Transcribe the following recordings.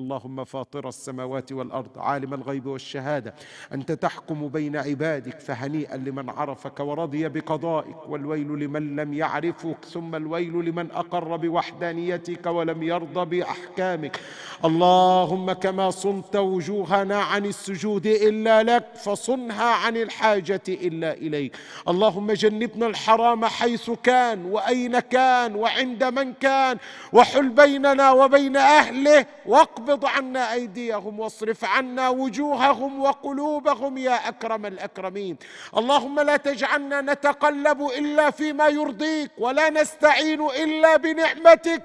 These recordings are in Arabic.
اللهم فاطر السماوات والارض عالم الغيب والشهاده انت تحكم بين عبادك فهنيئا لمن عرفك ورضي بقضائك والويل لمن لم يعرفك ثم الويل لمن اقر بوحدانيتك ولم يرضى باحكامك اللهم كما صنت وجوهنا عن السجود الا لك فصنها عن الحاجه الا اليك اللهم جنبنا الحرام حيث كان واين كان وعند من كان وحل بيننا وبين اهله واقبل واقبض عنا ايديهم واصرف عنا وجوههم وقلوبهم يا اكرم الاكرمين اللهم لا تجعلنا نتقلب الا فيما يرضيك ولا نستعين الا بنعمتك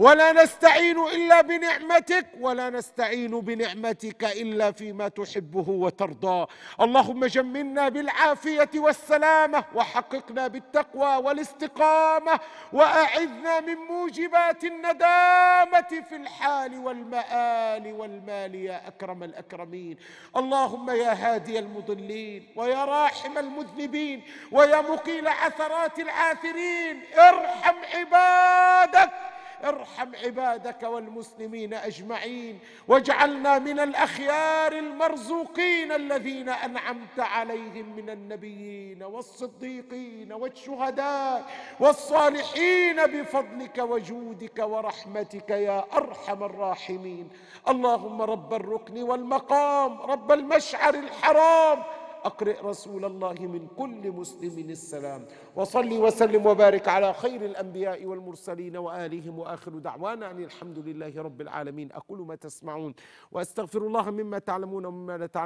ولا نستعين الا بنعمتك ولا نستعين بنعمتك الا فيما تحبه وترضى اللهم جملنا بالعافيه والسلامه وحققنا بالتقوى والاستقامه واعذنا من موجبات الندامه في الحال والمال والمال يا اكرم الاكرمين اللهم يا هادي المضلين ويا راحم المذنبين ويا مقيل عثرات العاثرين ارحم عباد ارحم عبادك والمسلمين اجمعين واجعلنا من الاخيار المرزوقين الذين انعمت عليهم من النبيين والصديقين والشهداء والصالحين بفضلك وجودك ورحمتك يا ارحم الراحمين اللهم رب الركن والمقام رب المشعر الحرام أقرئ رسول الله من كل مسلم السلام وصلي وسلم وبارك على خير الأنبياء والمرسلين وآلهم وآخر دعوانا أن الحمد لله رب العالمين أقول ما تسمعون وأستغفر الله مما تعلمون ومما لا تعلمون